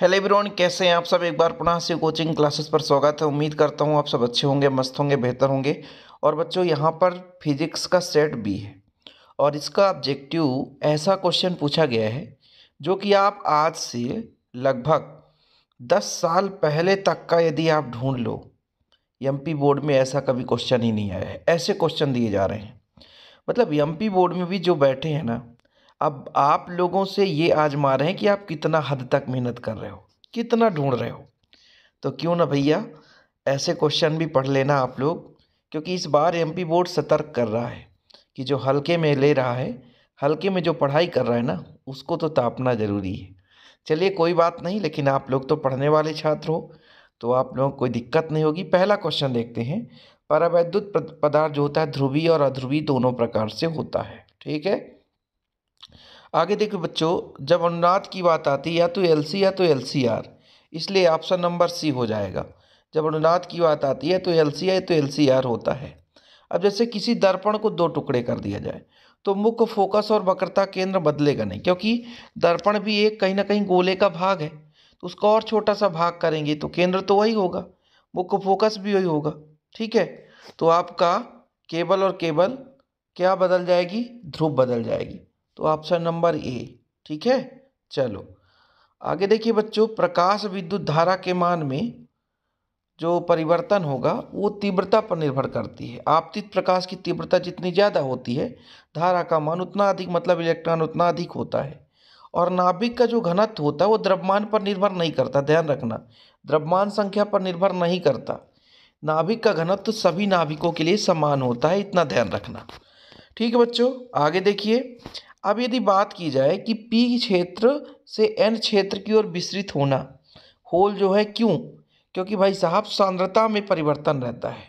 hello everyone कैसे हैं आप सब एक बार पुनः से कोचिंग क्लासेस पर स्वागत है उम्मीद करता हूं आप सब अच्छे होंगे मस्त होंगे बेहतर होंगे और बच्चों यहां पर फिजिक्स का सेट बी है और इसका ऑब्जेक्टिव ऐसा क्वेश्चन पूछा गया है जो कि आप आज से लगभग दस साल पहले तक का यदि आप ढूंढ लो एम बोर्ड में ऐसा कभी क्वेश्चन ही नहीं आया है ऐसे क्वेश्चन दिए जा रहे हैं मतलब एम बोर्ड में भी जो बैठे हैं ना अब आप लोगों से ये आजमा रहे हैं कि आप कितना हद तक मेहनत कर रहे हो कितना ढूंढ रहे हो तो क्यों ना भैया ऐसे क्वेश्चन भी पढ़ लेना आप लोग क्योंकि इस बार एमपी बोर्ड सतर्क कर रहा है कि जो हल्के में ले रहा है हल्के में जो पढ़ाई कर रहा है ना उसको तो तापना ज़रूरी है चलिए कोई बात नहीं लेकिन आप लोग तो पढ़ने वाले छात्र हो तो आप लोगों को कोई दिक्कत नहीं होगी पहला क्वेश्चन देखते हैं परावैद्युत पदार्थ जो होता है ध्रुवी और अध्रुवी दोनों प्रकार से होता है ठीक है आगे देखो बच्चों जब अनुनाद की बात आती है या तो एल या तो एल इसलिए ऑप्शन नंबर सी हो जाएगा जब अनुनाद की बात आती है तो एल सी तो एल होता है अब जैसे किसी दर्पण को दो टुकड़े कर दिया जाए तो मुख्य फोकस और वक्रता केंद्र बदलेगा नहीं क्योंकि दर्पण भी एक कहीं ना कहीं गोले का भाग है तो उसका और छोटा सा भाग करेंगे तो केंद्र तो वही होगा मुख्य फोकस भी वही होगा ठीक है तो आपका केबल और केबल क्या बदल जाएगी ध्रुव बदल जाएगी तो ऑप्शन नंबर ए ठीक है चलो आगे देखिए बच्चों प्रकाश विद्युत धारा के मान में जो परिवर्तन होगा वो तीव्रता पर निर्भर करती है आपतित प्रकाश की तीव्रता जितनी ज़्यादा होती है धारा का मान उतना अधिक मतलब इलेक्ट्रॉन उतना अधिक होता है और नाभिक का जो घनत्व होता है वो द्रव्यमान पर निर्भर नहीं करता ध्यान रखना द्रव्यमान संख्या पर निर्भर नहीं करता नाभिक का घनत्व सभी नाभिकों के लिए समान होता है इतना ध्यान रखना ठीक है बच्चों आगे देखिए अब यदि बात की जाए कि पी क्षेत्र से एन क्षेत्र की ओर विस्तृत होना होल जो है क्यों क्योंकि भाई साहब सांद्रता में परिवर्तन रहता है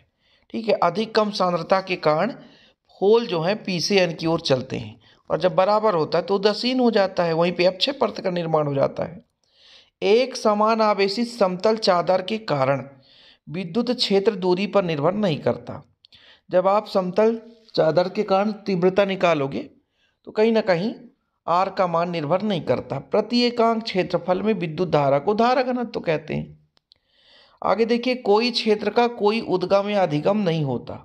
ठीक है अधिक कम सांद्रता के कारण होल जो है पी से एन की ओर चलते हैं और जब बराबर होता है तो उदासीन हो जाता है वहीं पे अक्षय पर्त का निर्माण हो जाता है एक समान आवेशित समतल चादर के कारण विद्युत क्षेत्र दूरी पर निर्भर नहीं करता जब आप समतल चादर के कारण तीव्रता निकालोगे तो कहीं ना कहीं आर का मान निर्भर नहीं करता प्रति एकांक क्षेत्रफल में विद्युत धारा को धारा घनत्व तो कहते हैं आगे देखिए कोई क्षेत्र का कोई उद्गम या अधिगम नहीं होता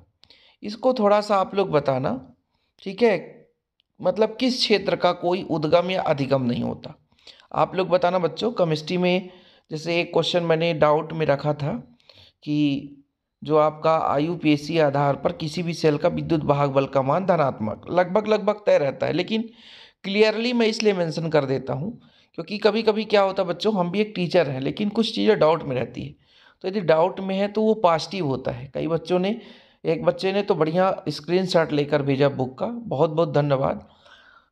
इसको थोड़ा सा आप लोग बताना ठीक है मतलब किस क्षेत्र का कोई उद्गम या अधिगम नहीं होता आप लोग बताना बच्चों केमिस्ट्री में जैसे एक क्वेश्चन मैंने डाउट में रखा था कि जो आपका आयु पी आधार पर किसी भी सेल का विद्युत भाग बल का मान धनात्मक लगभग लगभग तय रहता है लेकिन क्लियरली मैं इसलिए मेंशन कर देता हूँ क्योंकि कभी कभी क्या होता है बच्चों हम भी एक टीचर हैं लेकिन कुछ चीज़ें डाउट में रहती है तो यदि डाउट में है तो वो पॉजिटिव होता है कई बच्चों ने एक बच्चे ने तो बढ़िया स्क्रीन शॉट लेकर भेजा बुक का बहुत बहुत धन्यवाद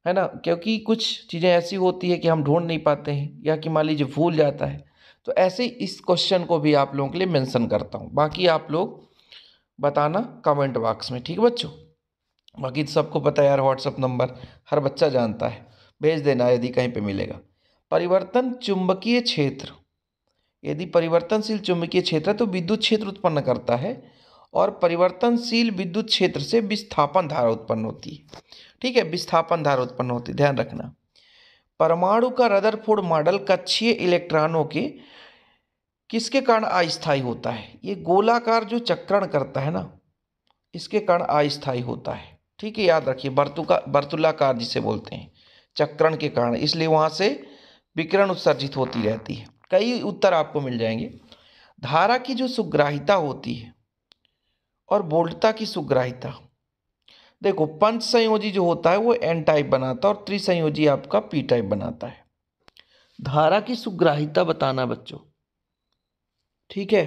है ना क्योंकि कुछ चीज़ें ऐसी होती है कि हम ढूंढ नहीं पाते हैं या कि मान लीजिए भूल जाता है तो ऐसे ही इस क्वेश्चन को भी आप लोगों के लिए मेंशन करता हूँ बाकी आप लोग बताना कमेंट बॉक्स में ठीक बच्चों बाकी सबको पता यार व्हाट्सअप नंबर हर बच्चा जानता है भेज देना यदि कहीं पर मिलेगा परिवर्तन चुंबकीय क्षेत्र यदि परिवर्तनशील चुंबकीय क्षेत्र तो विद्युत क्षेत्र उत्पन्न करता है और परिवर्तनशील विद्युत क्षेत्र से विस्थापन धारा उत्पन्न होती है ठीक है विस्थापन धारा उत्पन्न होती है ध्यान रखना परमाणु का रदरफोर्ड मॉडल कक्षीय इलेक्ट्रॉनों के किसके कारण अस्थायी होता है ये गोलाकार जो चक्रण करता है ना इसके कारण अस्थायी होता है ठीक है याद रखिए बर्तुका बर्तुलाकार जिसे बोलते हैं चक्रण के कारण इसलिए वहाँ से विकिरण उत्सर्जित होती रहती है कई उत्तर आपको मिल जाएंगे धारा की जो सुग्राहिता होती है और बोल्टता की सुग्राहिता देखो पंच संयोजी जो होता है वो एन टाइप बनाता है और त्रिसंयोजी आपका पी टाइप बनाता है धारा की सुग्राहिता बताना बच्चों ठीक है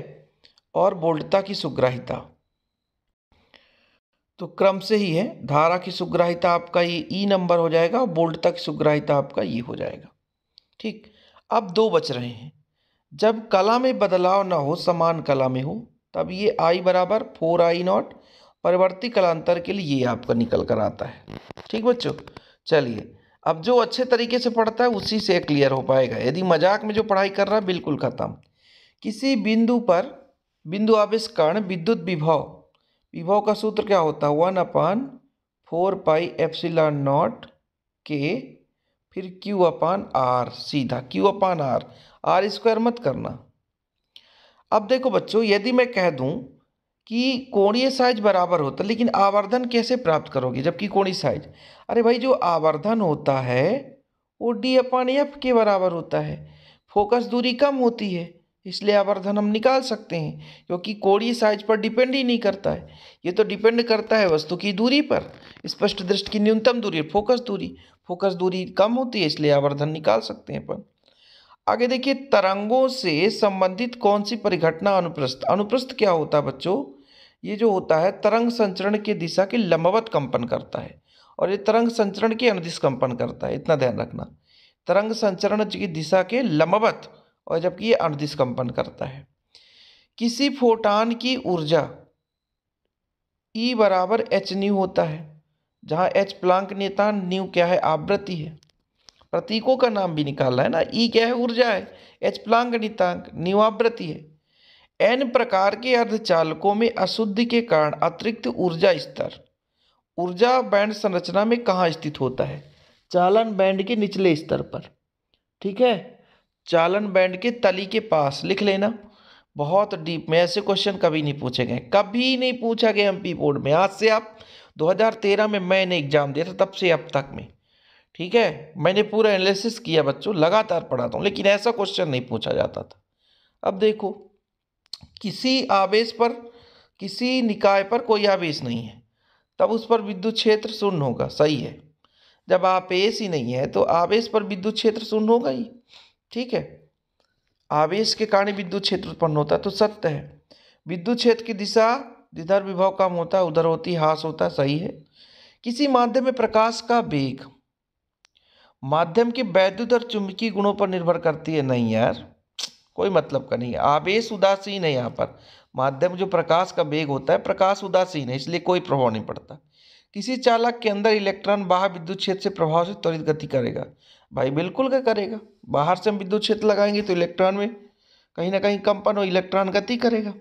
और बोल्डता की सुग्राहिता तो क्रम से ही है धारा की सुग्राहिता आपका ये ई नंबर हो जाएगा और बोल्डता की सुग्राहिता आपका ये हो जाएगा ठीक अब दो बच रहे हैं जब कला में बदलाव ना हो समान कला में हो तब ये आई बराबर फोर आई नॉट परिवर्ती कलांतर के लिए ये आपका निकल कर आता है ठीक बच्चों चलिए अब जो अच्छे तरीके से पढ़ता है उसी से क्लियर हो पाएगा यदि मजाक में जो पढ़ाई कर रहा है बिल्कुल ख़त्म किसी बिंदु पर बिंदु आवेश कण विद्युत विभव विभव का सूत्र क्या होता है one upon four pi epsilon naught के फिर क्यू अपान आर सीधा Q upon R R square मत करना अब देखो बच्चों यदि मैं कह दूं कि कोणीय साइज बराबर होता है लेकिन आवर्धन कैसे प्राप्त करोगे जबकि कोणीय साइज अरे भाई जो आवर्धन होता है वो डी अपान एफ के बराबर होता है फोकस दूरी कम होती है इसलिए आवर्धन हम निकाल सकते हैं क्योंकि कोड़ी साइज पर डिपेंड ही नहीं करता है ये तो डिपेंड करता है वस्तु की दूरी पर स्पष्ट दृष्टि की न्यूनतम दूरी फोकस दूरी फोकस दूरी कम होती है इसलिए आवर्धन निकाल सकते हैं अपन आगे देखिए तरंगों से संबंधित कौन सी परिघटना अनुप्रस्थ अनुप्रस्थ क्या होता है बच्चों ये जो होता है तरंग संचरण की दिशा के लंबवत कंपन करता है और ये तरंग संचरण के अनुदिश कंपन करता है इतना ध्यान रखना तरंग संचरण की दिशा के लंबवत और जबकि ये अर्धस्कंपन करता है किसी फोटान की ऊर्जा ई e बराबर एच न्यू होता है जहाँ एच प्लांक नेता न्यू क्या है आवृत्ति है प्रतीकों का नाम भी निकालना है ना E क्या है ऊर्जा है एच प्लांक नेतांक न्यू आवृत्ति है एन प्रकार के अर्धचालकों में अशुद्धि के कारण अतिरिक्त ऊर्जा स्तर ऊर्जा बैंड संरचना में कहाँ स्थित होता है चालन बैंड के निचले स्तर पर ठीक है चालन बैंड के तली के पास लिख लेना बहुत डीप में ऐसे क्वेश्चन कभी नहीं पूछे गए कभी नहीं पूछा गया एमपी बोर्ड में आज से आप 2013 में मैंने एग्ज़ाम दिया था तब से अब तक में ठीक है मैंने पूरा एनालिसिस किया बच्चों लगातार पढ़ाता हूँ लेकिन ऐसा क्वेश्चन नहीं पूछा जाता था अब देखो किसी आवेश पर किसी निकाय पर कोई आवेश नहीं है तब उस पर विद्युत क्षेत्र शून्य होगा सही है जब आवेश ही नहीं है तो आवेश पर विद्युत क्षेत्र शून्य होगा ही ठीक है आवेश के कारण विद्युत क्षेत्र उत्पन्न होता है तो सत्य है विद्युत क्षेत्र की दिशा जिधर विभव कम होता है उधर होती हास होता सही है किसी माध्यम में प्रकाश का वेग माध्यम के वैद्युत और चुंबकीय गुणों पर निर्भर करती है नहीं यार कोई मतलब का नहीं है आवेश उदासीन है यहाँ पर माध्यम जो प्रकाश का वेग होता है प्रकाश उदासीन है इसलिए कोई प्रभाव नहीं पड़ता किसी चालक के अंदर इलेक्ट्रॉन बाहर विद्युत क्षेत्र से प्रभाव से त्वरित गति करेगा भाई बिल्कुल क्या करेगा बाहर से हम विद्युत क्षेत्र लगाएंगे तो इलेक्ट्रॉन में कहीं ना कहीं कंपन और इलेक्ट्रॉन गति करेगा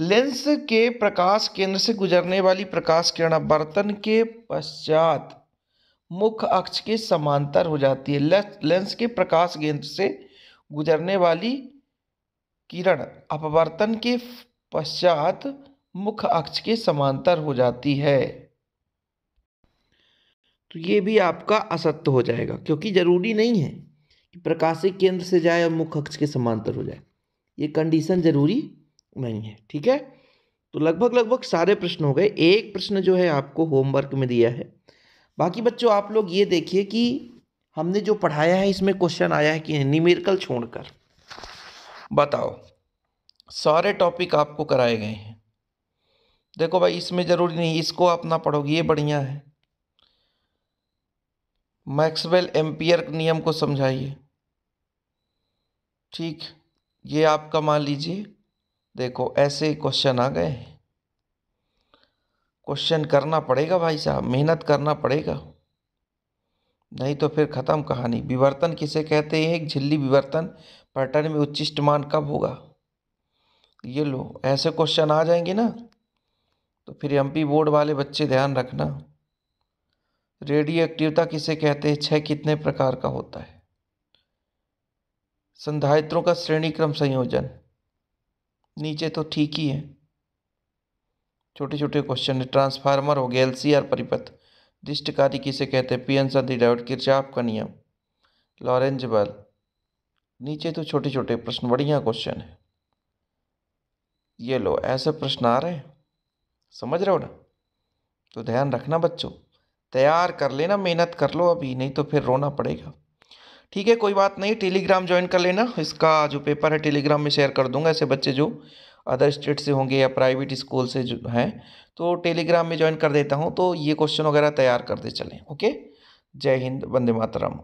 लेंस के प्रकाश केंद्र से गुजरने वाली प्रकाश किरण बर्तन के पश्चात मुख्य अक्ष के समांतर हो जाती है लेंस के प्रकाश केंद्र से गुजरने वाली किरण अपवर्तन के पश्चात मुख्य अक्ष के समांतर हो जाती है तो ये भी आपका असत्य हो जाएगा क्योंकि ज़रूरी नहीं है कि प्रकाशिक केंद्र से जाए और मुख्य अक्ष के समांतर हो जाए ये कंडीशन ज़रूरी नहीं है ठीक है तो लगभग लगभग सारे प्रश्न हो गए एक प्रश्न जो है आपको होमवर्क में दिया है बाकी बच्चों आप लोग ये देखिए कि हमने जो पढ़ाया है इसमें क्वेश्चन आया है कि निमेरिकल छोड़कर बताओ सारे टॉपिक आपको कराए गए हैं देखो भाई इसमें ज़रूरी नहीं इसको आप ना पढ़ोगे ये बढ़िया है मैक्सवेल एम्पियर नियम को समझाइए ठीक ये आपका मान लीजिए देखो ऐसे क्वेश्चन आ गए हैं क्वेश्चन करना पड़ेगा भाई साहब मेहनत करना पड़ेगा नहीं तो फिर ख़त्म कहानी विवर्तन किसे कहते हैं एक झिल्ली विवर्तन पैटर्न में उच्चिष्ट मान कब होगा ये लो ऐसे क्वेश्चन आ जाएंगे ना तो फिर एमपी बोर्ड वाले बच्चे ध्यान रखना रेडियो एक्टिवता किसे कहते हैं छह कितने प्रकार का होता है संधायित्रों का श्रेणी क्रम संयोजन नीचे तो ठीक ही है छोटे छोटे क्वेश्चन है ट्रांसफार्मर हो गया एलसीआर परिपथ दृष्टकारी किसे कहते हैं पीएन सदी डायोड किरचाप का नियम लॉरेंज बल नीचे तो छोटे छोटे प्रश्न बढ़िया क्वेश्चन है ये लो ऐसे प्रश्न आ रहे हैं समझ रहे हो ना तो ध्यान रखना बच्चों तैयार कर लेना मेहनत कर लो अभी नहीं तो फिर रोना पड़ेगा ठीक है कोई बात नहीं टेलीग्राम ज्वाइन कर लेना इसका जो पेपर है टेलीग्राम में शेयर कर दूंगा ऐसे बच्चे जो अदर स्टेट से होंगे या प्राइवेट स्कूल से जो हैं तो टेलीग्राम में ज्वाइन कर देता हूँ तो ये क्वेश्चन वगैरह तैयार कर दे चलें ओके जय हिंद वंदे मातरम